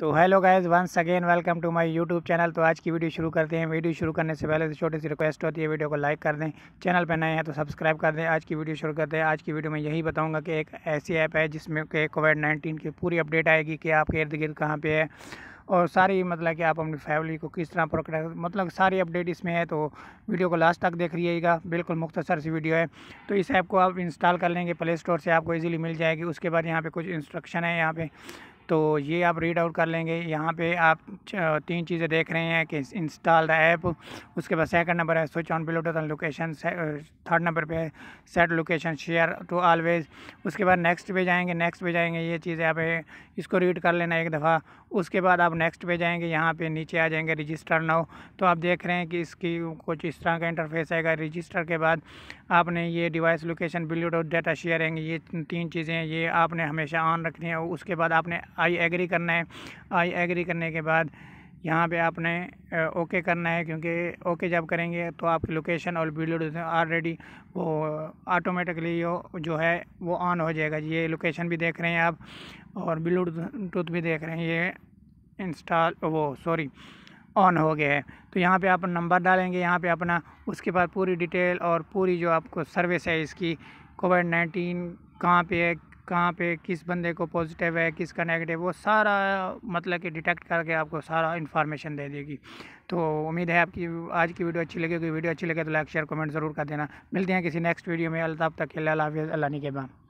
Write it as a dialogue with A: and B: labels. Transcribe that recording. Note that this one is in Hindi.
A: तो hello guys once again welcome to my YouTube channel तो आज की वीडियो शुरू करते हैं वीडियो शुरू करने से पहले तो छोटी सी रिक्वेस्ट होती है वीडियो को लाइक कर दें चैनल पर नए हैं तो सब्सक्राइब कर दें आज की वीडियो शुरू करते हैं आज की वीडियो में यही बताऊंगा कि एक ऐसी ऐप है जिसमें कि कोविड नाइन्टीन की पूरी अपडेट आएगी कि आपके इर्द गिर्द कहाँ पर है और सारी मतलब कि आप अपनी फैमिली को किस तरह प्रोटेक्ट मतलब सारी अपडेट इसमें है तो वीडियो को लास्ट तक देख लीजिएगा बिल्कुल मुख्तसर सी वीडियो है तो इस ऐप को आप इंस्टॉल कर लेंगे प्ले स्टोर से आपको इजीली मिल जाएगी उसके बाद यहाँ पे कुछ इंस्ट्रक्शन है यहाँ पे तो ये आप रीड आउट कर लेंगे यहाँ पे आप तीन चीज़ें देख रहे हैं कि इंस्टॉल द ऐप उसके बाद सेकंड नंबर है switch on below total location third number पे है set location share to always उसके बाद नेक्स्ट पे जाएंगे नेक्स्ट पे जाएंगे ये चीज़ें आप इसको रीड कर लेना एक दफ़ा उसके बाद आप नेक्स्ट पे जाएंगे यहाँ पे नीचे आ जाएंगे रजिस्टर नाउ तो आप देख रहे हैं कि इसकी कुछ इस तरह का इंटरफेस आएगा रजिस्टर के बाद आपने ये डिवाइस लोकेशन ब्लूटूथ और डाटा शेयरिंग ये तीन चीज़ें ये आपने हमेशा ऑन रखनी है उसके बाद आपने आई एग्री करना है आई एग्री करने के बाद यहाँ पे आपने ओके करना है क्योंकि ओके जब करेंगे तो आपकी लोकेशन और वीडियो ऑलरेडी वो ऑटोमेटिकली जो है वो ऑन हो जाएगा ये लोकेशन भी देख रहे हैं आप और ब्लूटूथ भी देख रहे हैं ये इंस्टॉल वो सॉरी ऑन हो गया है तो यहाँ पे आप नंबर डालेंगे यहाँ पे अपना उसके बाद पूरी डिटेल और पूरी जो आपको सर्विस है इसकी कोविड नाइन्टीन कहाँ पे है कहाँ पे किस बंदे को पॉजिटिव है किसका नेगेटिव वो सारा मतलब कि डिटेक्ट करके आपको सारा इन्फॉर्मेशन दे देगी तो उम्मीद है आपकी आज की वीडियो अच्छी लगेगी वीडियो अच्छी लगे तो लाइक शेयर कमेंट ज़रूर कर देना मिलते हैं किसी नेक्स्ट वीडियो में अल्लाह तब तक के अल्लाह हाफिज़ अल्लाह बाद